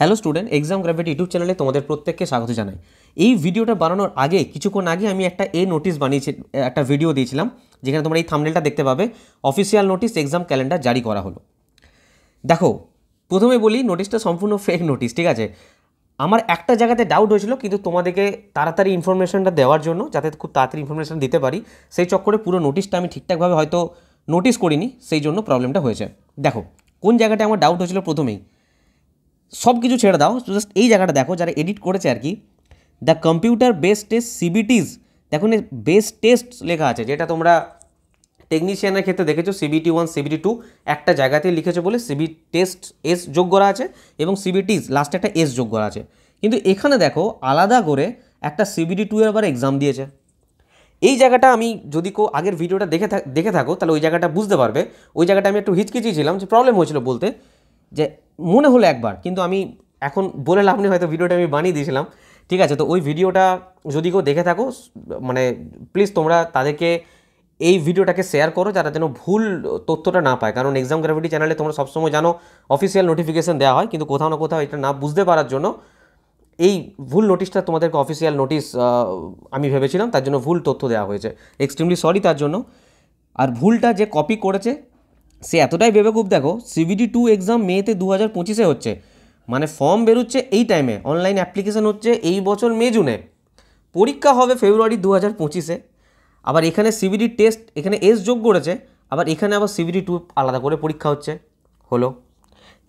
hello student exam গ্রাফেট YouTube চ্যানেলে তোমাদের প্রত্যেককে স্বাগত জানাই এই ভিডিওটা বানানোর আগে কিছুক্ষণ আগে আমি একটা এ নোটিশ বানিয়েছি একটা ভিডিও দিয়েছিলাম যেখানে তোমরা এই থামনেলটা দেখতে পাবে অফিসিয়াল নোটিশ এক্সাম ক্যালেন্ডার জারি করা হলো দেখো প্রথমে বলি নোটিশটা সম্পূর্ণ ফেক নোটিশ ঠিক আছে আমার একটা জায়গাতে ডাউট হয়েছিল কিন্তু তোমাদেরকে তাড়াতাড়ি ইনফরমেশানটা দেওয়ার জন্য যাতে খুব তাড়াতাড়ি ইনফরমেশান দিতে পারি সেই চক্করে পুরো নোটিশটা আমি ঠিকঠাকভাবে হয়তো নোটিশ করিনি সেই জন্য প্রবলেমটা হয়েছে দেখো কোন জায়গাটা আমার ডাউট হয়েছিল প্রথমেই সব কিছু ছেড়ে দাও জাস্ট এই জায়গাটা দেখো যারা এডিট করেছে আর কি the computer base test CBTs দেখুন বেস টেস্ট লেখা আছে যেটা তোমরা টেকনিশিয়ানের ক্ষেত্রে দেখেছো সিবিটি ওয়ান সিবিটি টু একটা জায়গাতে লিখেছো বলে সিবি টেস্ট এস যোগ করা আছে এবং সিবিটিস লাস্টে একটা এস যোগ করা আছে কিন্তু এখানে দেখো আলাদা করে একটা সিবিটি টু এর আবার এক্সাম দিয়েছে এই জায়গাটা আমি যদি কেউ আগের ভিডিওটা দেখে দেখে থাকো তাহলে ওই জায়গাটা বুঝতে পারবে ওই জায়গাটা আমি একটু হিচকিচিয়েছিলাম যে প্রবলেম হয়েছিল বলতে যে মনে হলো একবার কিন্তু আমি এখন বলে লাভ নেই হয়তো ভিডিওটা আমি বানিয়ে দিয়েছিলাম ঠিক আছে তো ওই ভিডিওটা যদি কেউ দেখে থাকো মানে প্লিজ তোমরা তাদেরকে এই ভিডিওটাকে শেয়ার করো যারা যেন ভুল তথ্যটা না পায় কারণ এক্সাম গ্র্যাভিটি চ্যানেলে তোমরা সবসময় জানো অফিসিয়াল নোটিফিকেশান দেওয়া হয় কিন্তু কোথাও না কোথাও এটা না বুঝতে পারার জন্য এই ভুল নোটিশটা তোমাদেরকে অফিসিয়াল নোটিশ আমি ভেবেছিলাম তার জন্য ভুল তথ্য দেওয়া হয়েছে এক্সট্রিমলি সরি তার জন্য আর ভুলটা যে কপি করেছে সে এতটাই ভেবেকুব দেখো সিবিডি টু এক্সাম মেতে দু হাজার পঁচিশে হচ্ছে মানে ফর্ম বেরোচ্ছে এই টাইমে অনলাইন অ্যাপ্লিকেশান হচ্ছে এই বছর মে জুনে পরীক্ষা হবে ফেব্রুয়ারি দু হাজার পঁচিশে আবার এখানে সিবিডি টেস্ট এখানে এস যোগ করেছে আবার এখানে আবার সিবিডি টু আলাদা করে পরীক্ষা হচ্ছে হলো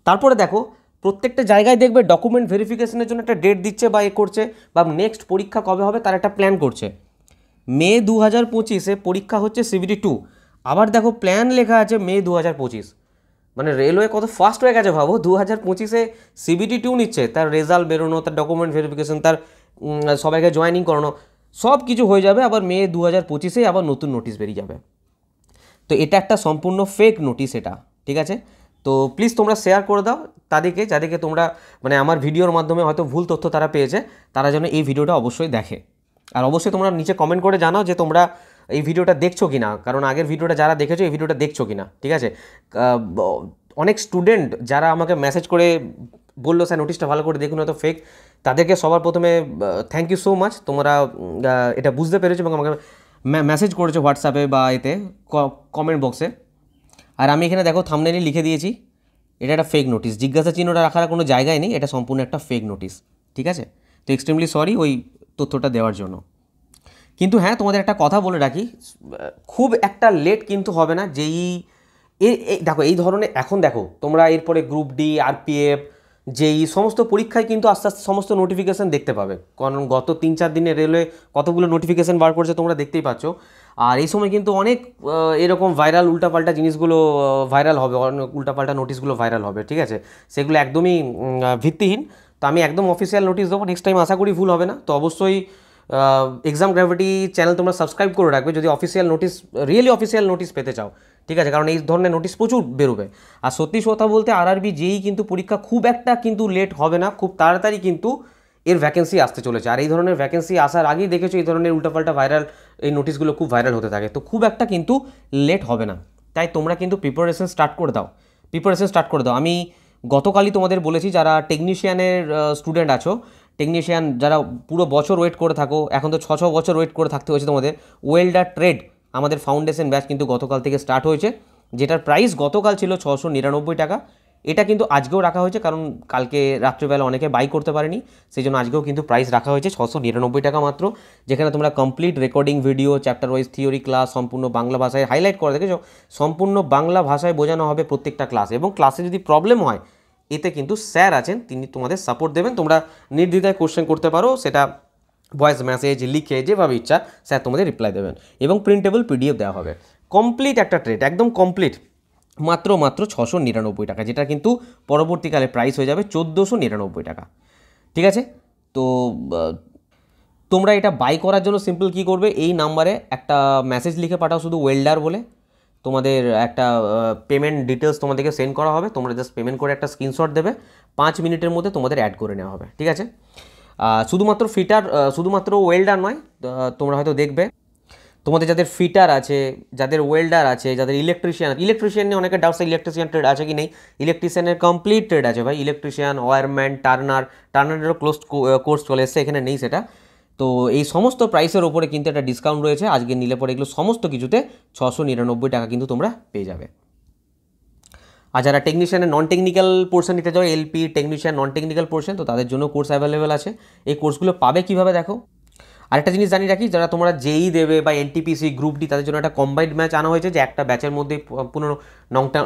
তারপরে দেখো প্রত্যেকটা জায়গায় দেখবে ডকুমেন্ট ভেরিফিকেশনের জন্য একটা ডেট দিচ্ছে বা এ করছে বা নেক্সট পরীক্ষা কবে হবে তার একটা প্ল্যান করছে মে দু হাজার পঁচিশে পরীক্ষা হচ্ছে সিবিডি টু আবার দেখো প্ল্যান লেখা আছে মে দু হাজার পঁচিশ মানে রেলওয়ে কত ফাস্ট হয়ে গেছে ভাবো দু হাজার পঁচিশে সিবিটি টু নিচ্ছে তার রেজাল্ট বেরোনো তার ডকুমেন্ট ভেরিফিকেশন তার সবাইকে জয়েনিং করানো সব কিছু হয়ে যাবে আবার মে দু হাজার পঁচিশে আবার নতুন নোটিশ বেরিয়ে যাবে তো এটা একটা সম্পূর্ণ ফেক নোটিশ এটা ঠিক আছে তো প্লিজ তোমরা শেয়ার করে দাও তাদেরকে যাদেরকে তোমরা মানে আমার ভিডিওর মাধ্যমে হয়তো ভুল তথ্য তারা পেয়েছে তারা যেন এই ভিডিওটা অবশ্যই দেখে আর অবশ্যই তোমরা নিচে কমেন্ট করে জানাও যে তোমরা এই ভিডিওটা দেখছো কি না কারণ আগের ভিডিওটা যারা দেখেছো এই ভিডিওটা দেখছো কি না ঠিক আছে অনেক স্টুডেন্ট যারা আমাকে মেসেজ করে বললো স্যার নোটিশটা ভালো করে দেখুন হয়তো ফেক তাদেরকে সবার প্রথমে থ্যাংক ইউ সো মাচ তোমরা এটা বুঝতে পেরেছো এবং আমাকে মেসেজ করেছো হোয়াটসঅ্যাপে বা এতে কমেন্ট বক্সে আর আমি এখানে দেখো থামনেলি লিখে দিয়েছি এটা একটা ফেক নোটিশ জিজ্ঞাসা চিহ্নটা রাখার কোনো জায়গায় নেই এটা সম্পূর্ণ একটা ফেক নোটিশ ঠিক আছে তো এক্সট্রিমলি সরি ওই তথ্যটা দেওয়ার জন্য কিন্তু হ্যাঁ তোমাদের একটা কথা বলে রাখি খুব একটা লেট কিন্তু হবে না যেই এই দেখো এই ধরনের এখন দেখো তোমরা এরপরে গ্রুপ ডি আরপিএফ যেই সমস্ত পরীক্ষায় কিন্তু আস্তে আস্তে সমস্ত নোটিফিকেশান দেখতে পাবে কারণ গত তিন চার দিনে রেলওয়ে কতগুলো নোটিফিকেশান বার করেছে তোমরা দেখতেই পাচ্ছ আর এই সময় কিন্তু অনেক এরকম ভাইরাল উল্টাপাল্টা জিনিসগুলো ভাইরাল হবে অনেক উল্টাপাল্টা নোটিশগুলো ভাইরাল হবে ঠিক আছে সেগুলো একদমই ভিত্তিহীন তো আমি একদম অফিসিয়াল নোটিশ দেবো নেক্সট টাইম আশা করি ভুল হবে না তো অবশ্যই এক্সাম গ্র্যাভিটি চ্যানেল তোমরা সাবস্ক্রাইব করে রাখবে যদি official notice really official notice পেতে চাও ঠিক আছে কারণ এই ধরনের নোটিস প্রচুর বেরোবে আর সত্যি কথা বলতে আরআরবি যেই কিন্তু পরীক্ষা খুব একটা কিন্তু লেট হবে না খুব তাড়াতাড়ি কিন্তু এর ভ্যাকেন্সি আসতে চলেছে আর এই ধরনের ভ্যাকেন্সি আসার আগেই দেখেছো এই ধরনের উল্টাপাল্টা ভাইরাল এই নোটিশগুলো খুব ভাইরাল হতে থাকে তো খুব একটা কিন্তু লেট হবে না তাই তোমরা কিন্তু প্রিপারেশন স্টার্ট করে দাও প্রিপারেশন স্টার্ট করে দাও আমি গতকালই তোমাদের বলেছি যারা টেকনিশিয়ানের স্টুডেন্ট আছো টেকনিশিয়ান যারা পুরো বছর ওয়েট করে থাকো এখন তো ছ ছ বছর ওয়েট করে থাকতে হয়েছে তোমাদের ওয়েল্ডার ট্রেড আমাদের ফাউন্ডেশন ব্যাচ কিন্তু গতকাল থেকে স্টার্ট হয়েছে যেটার প্রাইস গতকাল ছিল ছশো নিরানব্বই টাকা এটা কিন্তু আজকেও রাখা হয়েছে কারণ কালকে রাত্রেবেলা অনেকে বাই করতে পারেনি সেই জন্য আজকেও কিন্তু প্রাইস রাখা হয়েছে ছশো নিরানব্বই টাকা মাত্র যেখানে তোমরা complete recording video chapter wise theory class সম্পূর্ণ বাংলা ভাষায় হাইলাইট করে দেখেছো সম্পূর্ণ বাংলা ভাষায় বোঝানো হবে প্রত্যেকটা ক্লাস এবং ক্লাসে যদি প্রবলেম হয় এতে কিন্তু স্যার আছেন তিনি তোমাদের সাপোর্ট দেবেন তোমরা নির্দ্বিধায় কোশ্চেন করতে পারো সেটা ভয়েস মেসেজ লিখে যেভাবে ইচ্ছা স্যার তোমাদের রিপ্লাই দেবেন এবং প্রিন্টেবল পিডিএফ দেওয়া হবে কমপ্লিট একটা ট্রেড একদম কমপ্লিট মাত্র মাত্র ছশো নিরানব্বই টাকা যেটা কিন্তু পরবর্তীকালে প্রাইস হয়ে যাবে চোদ্দোশো নিরানব্বই টাকা ঠিক আছে তো তোমরা এটা বাই করার জন্য সিম্পল কি করবে এই নাম্বারে একটা মেসেজ লিখে পাঠাও শুধু ওয়েল্ডার বলে তোমাদের একটা পেমেন্ট ডিটেলস তোমাদেরকে সেন্ড করা হবে তোমরা জাস্ট পেমেন্ট করে একটা স্ক্রিনশট দেবে পাঁচ মিনিটের মধ্যে তোমাদের অ্যাড করে নেওয়া হবে ঠিক আছে শুধুমাত্র ফিটার শুধুমাত্র ওয়েল্ডার নয় তোমরা হয়তো দেখবে তোমাদের যাদের ফিটার আছে যাদের ওয়েল্ডার আছে যাদের ইলেকট্রিশিয়ান ইলেকট্রিশিয়ান নিয়ে অনেকে ডাউটস ইলেকট্রিশিয়ান ট্রেড আছে কি নেই ইলেকট্রিশিয়ানের কমপ্লিট ট্রেড আছে ভাই ইলেকট্রিশিয়ান ওয়ারম্যান টার্নার টার্নারেরও ক্লোজ কোর্স চলে এসছে এখানে নেই সেটা তো এই সমস্ত প্রাইসের ওপরে কিন্তু একটা ডিসকাউন্ট রয়েছে আজকে নিলে পরে এগুলো সমস্ত কিছুতে ছশো নিরানব্বই টাকা কিন্তু তোমরা পেয়ে যাবে আর যারা টেকনিশিয়ানের নন টেকনিক্যাল পোর্শন নিতে চাও LP technician non technical portion তো তাদের জন্য কোর্স অ্যাভেলেবেল আছে এই কোর্সগুলো পাবে কীভাবে দেখো আরেকটা জিনিস জানিয়ে রাখি যারা তোমরা যেই দেবে বা এনটিপিসি গ্রুপ ডি তাদের জন্য একটা কম্বাইন্ড ম্যাচ আনা হয়েছে যে একটা ব্যাচের মধ্যে পুরো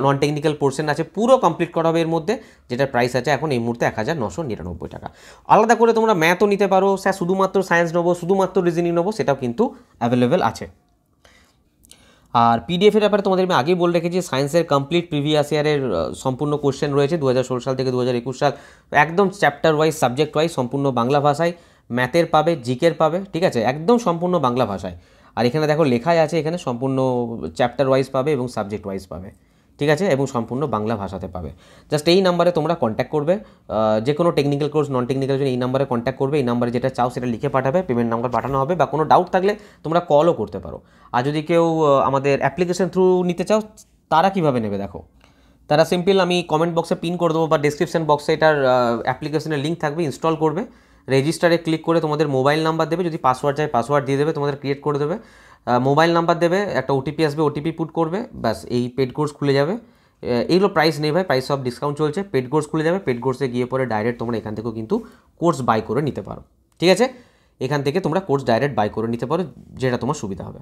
নন টেকনিক্যাল পোর্শন আছে পুরো কমপ্লিট করা হবে এর মধ্যে যেটা প্রাইস আছে এখন এই মুহূর্তে এক হাজার নশো নিরানব্বই টাকা আলাদা করে তোমরা ম্যাথও নিতে পারো স্যার শুধুমাত্র সায়েন্স নেবো শুধুমাত্র রিজনিং নেবো সেটাও কিন্তু অ্যাভেলেবেল আছে আর পিডিএফের ব্যাপারে তোমাদের আমি আগেই বলে রেখেছি সায়েন্সের কমপ্লিট প্রিভিয়াস ইয়ারের সম্পূর্ণ কোশ্চেন রয়েছে দু সাল থেকে দু সাল একদম চ্যাপ্টার ওয়াইজ সাবজেক্ট ওয়াইজ সম্পূর্ণ বাংলা ভাষায় ম্যাথের পাবে জিকের পাবে ঠিক আছে একদম সম্পূর্ণ বাংলা ভাষায় আর এখানে দেখো লেখাই আছে এখানে সম্পূর্ণ চ্যাপ্টার ওয়াইজ পাবে এবং সাবজেক্ট ওয়াইজ পাবে ঠিক আছে এবং সম্পূর্ণ বাংলা ভাষাতে পাবে জাস্ট এই নাম্বারে তোমরা কন্ট্যাক্ট করবে যে কোনো টেকনিক্যাল কোর্স নন টেকনিক্যাল জন্য এই নাম্বারে কন্ট্যাক্ট করবে এই নাম্বারে যেটা চাও সেটা লিখে পাঠাবে পেমেন্ট নাম্বার পাঠানো হবে বা কোনো ডাউট থাকলে তোমরা কলও করতে পারো আর যদি কেউ আমাদের অ্যাপ্লিকেশান থ্রু নিতে চাও তারা কিভাবে নেবে দেখো তারা সিম্পল আমি কমেন্ট বক্সে পিন করে দেবো বা ডিসক্রিপশান বক্সে এটার অ্যাপ্লিকেশনের লিঙ্ক থাকবে ইনস্টল করবে রেজিস্টারে ক্লিক করে তোমাদের মোবাইল নাম্বার দেবে যদি পাসওয়ার্ড চাই পাসওয়ার্ড দিয়ে দেবে তোমাদের ক্রিয়েট করে দেবে মোবাইল নাম্বার দেবে একটা ওটিপি আসবে ওটিপি পুট করবে ব্যাস এই পেড কোর্স খুলে যাবে এইগুলো প্রাইস নেই ভাই প্রাইস সব ডিসকাউন্ট চলছে পেড কোর্স খুলে যাবে পেড কোর্সে গিয়ে পরে ডাইরেক্ট তোমরা এখান থেকেও কিন্তু কোর্স বাই করে নিতে পারো ঠিক আছে এখান থেকে তোমরা কোর্স ডাইরেক্ট বাই করে নিতে পারো যেটা তোমার সুবিধা হবে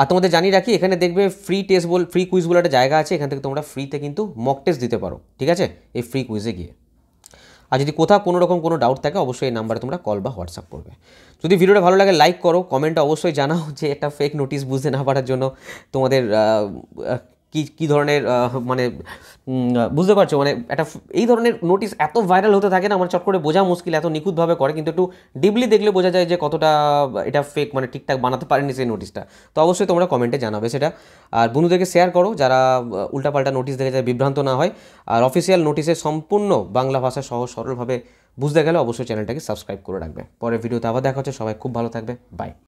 আর তোমাদের জানিয়ে রাখি এখানে দেখবে ফ্রি টেস্ট বল ফ্রি কুইজ বলে একটা জায়গা আছে এখান থেকে তোমরা ফ্রিতে কিন্তু মক টেস্ট দিতে পারো ঠিক আছে এই ফ্রি কুইজে গিয়ে আর যদি কোথাও কোনো রকম কোনো ডাউট থাকে অবশ্যই এই নাম্বারে তোমরা কল বা হোয়াটসঅ্যাপ করবে যদি ভিডিওটা ভালো লাগে লাইক করো কমেন্ট অবশ্যই জানাও যে একটা ফেক নোটিশ বুঝতে না পারার জন্য তোমাদের কী কী ধরনের মানে বুঝতে পারছো মানে একটা এই ধরনের নোটিস এত ভাইরাল হতে থাকে না আমার চট করে বোঝা মুশকিল এত নিখুঁতভাবে করে কিন্তু একটু ডিপলি দেখলে বোঝা যায় যে কতটা এটা ফেক মানে ঠিকঠাক বানাতে পারেনি সেই নোটিসটা তো অবশ্যই তোমরা কমেন্টে জানাবে সেটা আর বন্ধুদেরকে শেয়ার করো যারা উল্টাপাল্টা নোটিস দেখে যায় বিভ্রান্ত না হয় আর অফিসিয়াল নোটিসে সম্পূর্ণ বাংলা ভাষা সহজ সরলভাবে বুঝতে গেলে অবশ্যই চ্যানেলটাকে সাবস্ক্রাইব করে রাখবে পরের ভিডিওতে আবার দেখা হচ্ছে সবাই খুব ভালো থাকবে বাই